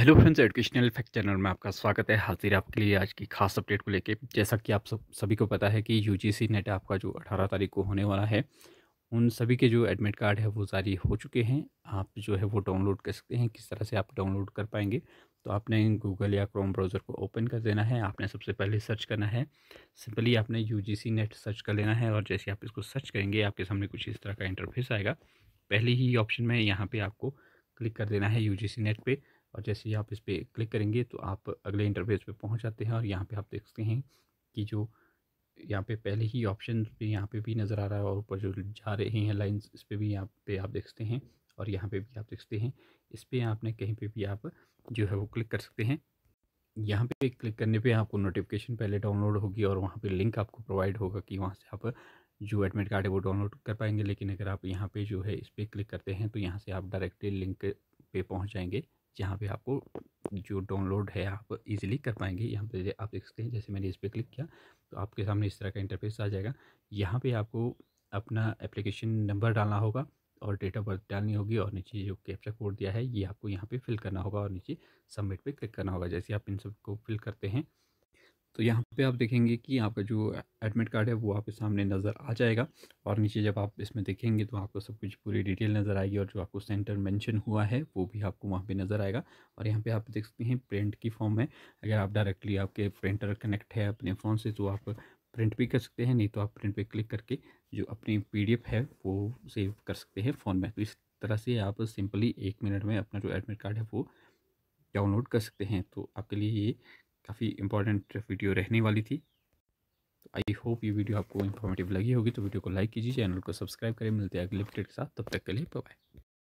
hello friends educational fact channel में आपका स्वागत है हाजिर आपके लिए आज की खास अपडेट को लेके जैसा कि आप सब सभी को पता है कि यूजीसी नेट आपका जो 18 तारीख को होने वाला है उन सभी के जो एडमिट कार्ड है वो जारी हो चुके हैं आप जो है वो डाउनलोड कर सकते हैं किस तरह से आप डाउनलोड कर पाएंगे तो आपने गूगल या क्रोम ब्राउज़र को ओपन कर देना है आपने सबसे पहले सर्च करना है सिंपली आपने यू नेट सर्च कर लेना है और जैसे आप इसको सर्च करेंगे आपके सामने कुछ इस तरह का इंटरफेस आएगा पहले ही ऑप्शन में यहाँ पर आपको क्लिक कर देना है यू नेट पर और जैसे ही आप इस पर क्लिक करेंगे तो आप अगले इंटरफेस पे पहुंच जाते हैं और यहाँ पे आप देखते हैं कि जो यहाँ पे पहले ही ऑप्शन पे यहाँ पे भी नज़र आ रहा है और ऊपर जो जा रहे हैं लाइंस इस पर भी यहाँ पे आप देखते हैं और यहाँ पे भी आप देखते हैं इस पर आपने कहीं पे भी आप जो है वो क्लिक कर सकते हैं यहाँ पे क्लिक करने पे आपको नोटिफिकेशन पहले डाउनलोड होगी और वहाँ पे लिंक आपको प्रोवाइड होगा कि वहाँ से आप जो एडमिट कार्ड है वो डाउनलोड कर पाएंगे लेकिन अगर आप यहाँ पर जो है इस पर क्लिक करते हैं तो यहाँ से आप डायरेक्टली लिंक पे पहुँच जाएंगे जहाँ पे आपको जो डाउनलोड है आप इजीली कर पाएंगे यहाँ पे आप देख सकते हैं जैसे मैंने इस पर क्लिक किया तो आपके सामने इस तरह का इंटरफेस आ जाएगा यहाँ पे आपको अपना एप्लीकेशन नंबर डालना होगा और डेट ऑफ बर्थ डालनी होगी और नीचे जो कैप्चा कोड दिया है ये आपको यहाँ पर फिल करना होगा और नीचे सबमिट पर क्लिक करना होगा जैसे आप इन सबको फिल करते हैं तो यहाँ पे आप देखेंगे कि आपका जो एडमिट कार्ड है वो आपके सामने नज़र आ जाएगा और नीचे जब आप इसमें देखेंगे तो आपको सब कुछ पूरी डिटेल नज़र आएगी और जो आपको सेंटर मेंशन हुआ है वो भी आपको वहाँ पे नज़र आएगा और यहाँ पे आप देख सकते हैं प्रिंट की फॉर्म है अगर आप डायरेक्टली आपके प्रिंटर कनेक्ट है अपने फ़ोन से तो आप प्रिंट भी कर सकते हैं नहीं तो आप प्रिंट पर क्लिक करके जो अपनी पी है वो सेव कर सकते हैं फ़ोन में तो इस तरह से आप सिंपली एक मिनट में अपना जो एडमिट कार्ड है वो डाउनलोड कर सकते हैं तो आपके लिए ये काफ़ी इंपॉर्टेंट वीडियो रहने वाली थी तो आई होप ये वीडियो आपको इन्फॉर्मेटिव लगी होगी तो वीडियो को लाइक कीजिए चैनल को सब्सक्राइब करें मिलते हैं अगले अपडेट के साथ तब तक के लिए बाय